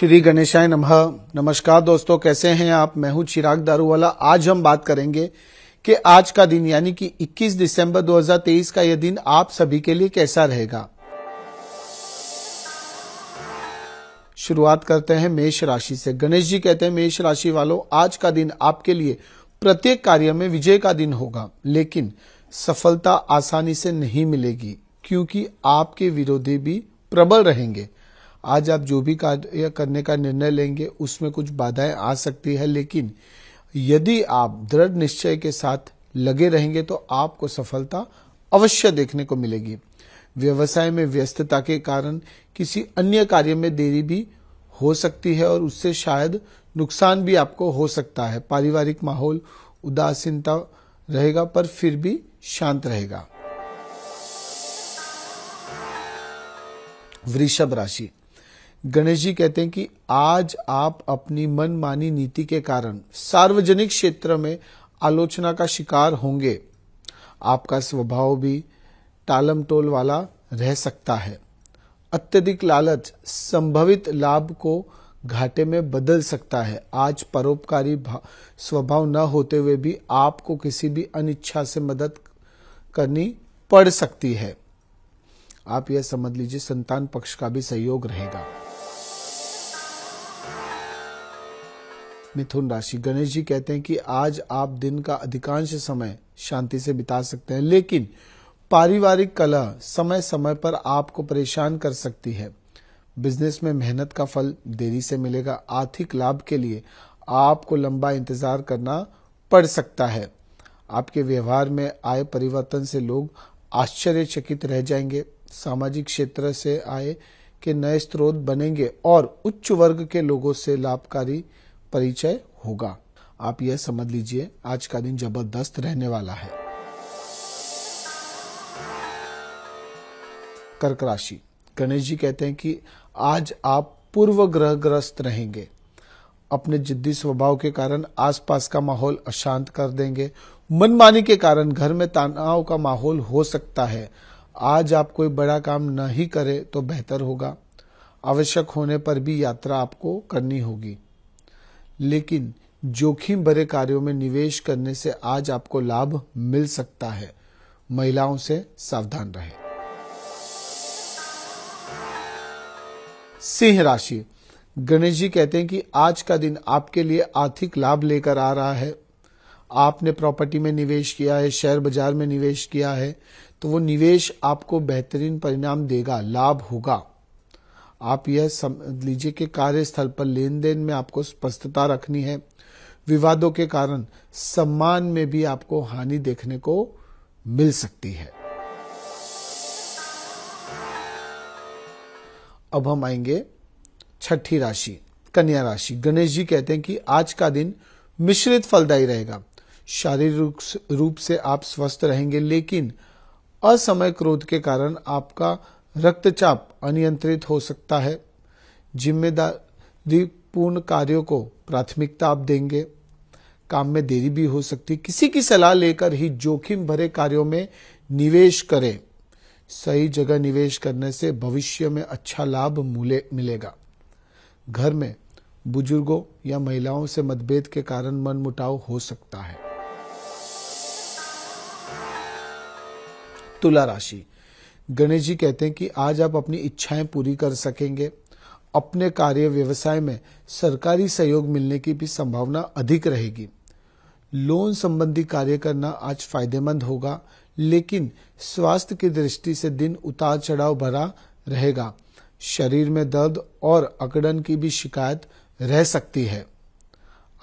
श्री गणेशाय नमः नमस्कार दोस्तों कैसे हैं आप मैं हूं चिराग दारूवाला आज हम बात करेंगे कि आज का दिन यानी कि 21 दिसंबर 2023 का यह दिन आप सभी के लिए कैसा रहेगा शुरुआत करते हैं मेष राशि से गणेश जी कहते हैं मेष राशि वालों आज का दिन आपके लिए प्रत्येक कार्य में विजय का दिन होगा लेकिन सफलता आसानी से नहीं मिलेगी क्योंकि आपके विरोधी भी प्रबल रहेंगे आज आप जो भी कार्य करने का निर्णय लेंगे उसमें कुछ बाधाएं आ सकती है लेकिन यदि आप दृढ़ निश्चय के साथ लगे रहेंगे तो आपको सफलता अवश्य देखने को मिलेगी व्यवसाय में व्यस्तता के कारण किसी अन्य कार्य में देरी भी हो सकती है और उससे शायद नुकसान भी आपको हो सकता है पारिवारिक माहौल उदासीनता रहेगा पर फिर भी शांत रहेगा वृषभ राशि गणेश जी कहते हैं कि आज आप अपनी मनमानी नीति के कारण सार्वजनिक क्षेत्र में आलोचना का शिकार होंगे आपका स्वभाव भी टालम टोल वाला रह सकता है अत्यधिक लालच संभवित लाभ को घाटे में बदल सकता है आज परोपकारी स्वभाव न होते हुए भी आपको किसी भी अनिच्छा से मदद करनी पड़ सकती है आप यह समझ लीजिए संतान पक्ष का भी सहयोग रहेगा मिथुन राशि गणेश जी कहते हैं कि आज आप दिन का अधिकांश समय शांति से बिता सकते हैं लेकिन पारिवारिक कला समय समय पर आपको परेशान कर सकती है बिजनेस में मेहनत का फल देरी से मिलेगा आर्थिक लाभ के लिए आपको लंबा इंतजार करना पड़ सकता है आपके व्यवहार में आए परिवर्तन से लोग आश्चर्यचकित रह जाएंगे सामाजिक क्षेत्र से आए के नए स्रोत बनेंगे और उच्च वर्ग के लोगों से लाभकारी परिचय होगा आप यह समझ लीजिए आज का दिन जबरदस्त रहने वाला है कर्क राशि गणेश जी कहते हैं कि आज आप पूर्व ग्रह ग्रस्त रहेंगे अपने जिद्दी स्वभाव के कारण आसपास का माहौल अशांत कर देंगे मनमानी के कारण घर में तनाव का माहौल हो सकता है आज आप कोई बड़ा काम नहीं करें तो बेहतर होगा आवश्यक होने पर भी यात्रा आपको करनी होगी लेकिन जोखिम भरे कार्यों में निवेश करने से आज आपको लाभ मिल सकता है महिलाओं से सावधान रहें सिंह राशि गणेश जी कहते हैं कि आज का दिन आपके लिए आर्थिक लाभ लेकर आ रहा है आपने प्रॉपर्टी में निवेश किया है शेयर बाजार में निवेश किया है तो वो निवेश आपको बेहतरीन परिणाम देगा लाभ होगा आप यह समझ लीजिए कि कार्यस्थल पर लेन देन में आपको स्पष्टता रखनी है विवादों के कारण सम्मान में भी आपको हानि देखने को मिल सकती है अब हम आएंगे छठी राशि कन्या राशि गणेश जी कहते हैं कि आज का दिन मिश्रित फलदायी रहेगा शारीरिक रूप से आप स्वस्थ रहेंगे लेकिन असमय क्रोध के कारण आपका रक्तचाप अनियंत्रित हो सकता है जिम्मेदारी पूर्ण कार्यों को प्राथमिकता आप देंगे काम में देरी भी हो सकती है किसी की सलाह लेकर ही जोखिम भरे कार्यों में निवेश करें सही जगह निवेश करने से भविष्य में अच्छा लाभ मिलेगा घर में बुजुर्गों या महिलाओं से मतभेद के कारण मन मुटाव हो सकता है तुला राशि गणेश जी कहते हैं कि आज आप अपनी इच्छाएं पूरी कर सकेंगे अपने कार्य व्यवसाय में सरकारी सहयोग मिलने की भी संभावना अधिक रहेगी लोन संबंधी कार्य करना आज फायदेमंद होगा लेकिन स्वास्थ्य की दृष्टि से दिन उतार चढ़ाव भरा रहेगा शरीर में दर्द और अकड़न की भी शिकायत रह सकती है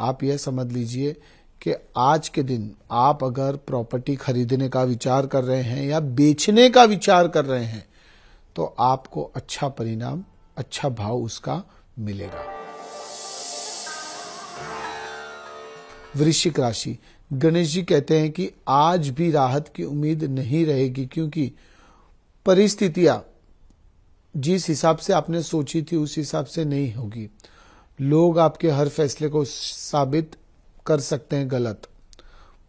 आप यह समझ लीजिए कि आज के दिन आप अगर प्रॉपर्टी खरीदने का विचार कर रहे हैं या बेचने का विचार कर रहे हैं तो आपको अच्छा परिणाम अच्छा भाव उसका मिलेगा वृश्चिक राशि गणेश जी कहते हैं कि आज भी राहत की उम्मीद नहीं रहेगी क्योंकि परिस्थितियां जिस हिसाब से आपने सोची थी उस हिसाब से नहीं होगी लोग आपके हर फैसले को साबित कर सकते हैं गलत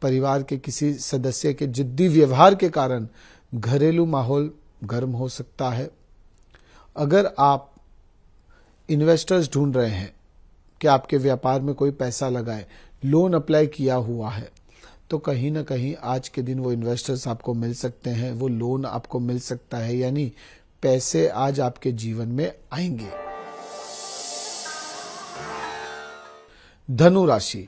परिवार के किसी सदस्य के जिद्दी व्यवहार के कारण घरेलू माहौल गर्म हो सकता है अगर आप इन्वेस्टर्स ढूंढ रहे हैं कि आपके व्यापार में कोई पैसा लगाए लोन अप्लाई किया हुआ है तो कहीं ना कहीं आज के दिन वो इन्वेस्टर्स आपको मिल सकते हैं वो लोन आपको मिल सकता है यानी पैसे आज आपके जीवन में आएंगे धनु राशि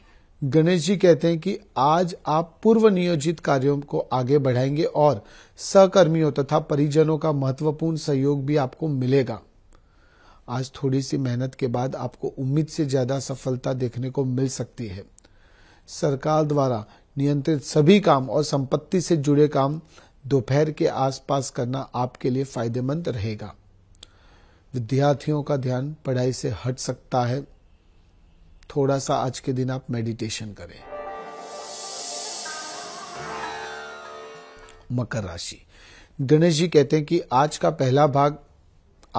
गणेश जी कहते हैं कि आज आप पूर्व नियोजित कार्यों को आगे बढ़ाएंगे और सहकर्मियों तथा परिजनों का महत्वपूर्ण सहयोग भी आपको मिलेगा आज थोड़ी सी मेहनत के बाद आपको उम्मीद से ज्यादा सफलता देखने को मिल सकती है सरकार द्वारा नियंत्रित सभी काम और संपत्ति से जुड़े काम दोपहर के आसपास करना आपके लिए फायदेमंद रहेगा विद्यार्थियों का ध्यान पढ़ाई से हट सकता है थोड़ा सा आज के दिन आप मेडिटेशन करें मकर राशि गणेश जी कहते हैं कि आज का पहला भाग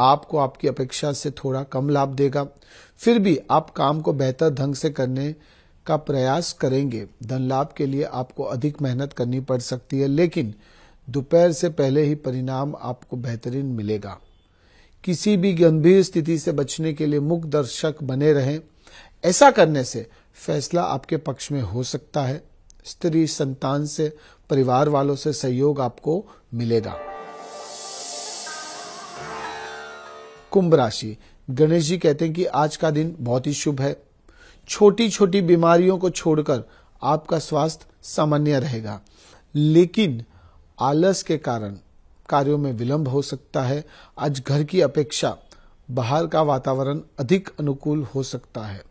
आपको आपकी अपेक्षा से थोड़ा कम लाभ देगा फिर भी आप काम को बेहतर ढंग से करने का प्रयास करेंगे धन लाभ के लिए आपको अधिक मेहनत करनी पड़ सकती है लेकिन दोपहर से पहले ही परिणाम आपको बेहतरीन मिलेगा किसी भी गंभीर स्थिति से बचने के लिए मुख दर्शक बने रहें ऐसा करने से फैसला आपके पक्ष में हो सकता है स्त्री संतान से परिवार वालों से सहयोग आपको मिलेगा कुंभ राशि गणेश जी कहते हैं कि आज का दिन बहुत ही शुभ है छोटी छोटी बीमारियों को छोड़कर आपका स्वास्थ्य सामान्य रहेगा लेकिन आलस के कारण कार्यों में विलंब हो सकता है आज घर की अपेक्षा बाहर का वातावरण अधिक अनुकूल हो सकता है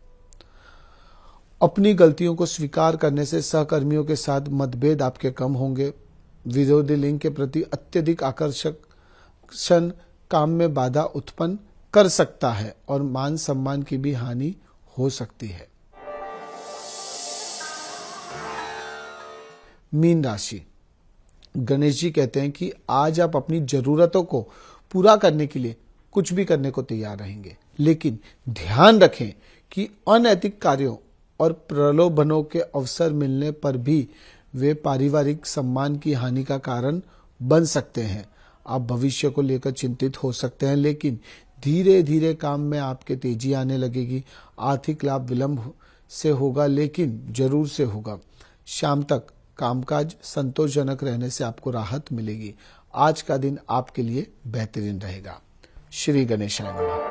अपनी गलतियों को स्वीकार करने से सहकर्मियों के साथ मतभेद आपके कम होंगे विरोधी लिंग के प्रति अत्यधिक क्षण काम में बाधा उत्पन्न कर सकता है और मान सम्मान की भी हानि हो सकती है मीन राशि गणेश जी कहते हैं कि आज आप अपनी जरूरतों को पूरा करने के लिए कुछ भी करने को तैयार रहेंगे लेकिन ध्यान रखें कि अनैतिक कार्यों और प्रलोभनों के अवसर मिलने पर भी वे पारिवारिक सम्मान की हानि का कारण बन सकते हैं आप भविष्य को लेकर चिंतित हो सकते हैं लेकिन धीरे धीरे काम में आपके तेजी आने लगेगी आर्थिक लाभ विलंब से होगा लेकिन जरूर से होगा शाम तक कामकाज संतोषजनक रहने से आपको राहत मिलेगी आज का दिन आपके लिए बेहतरीन रहेगा श्री गणेश नमः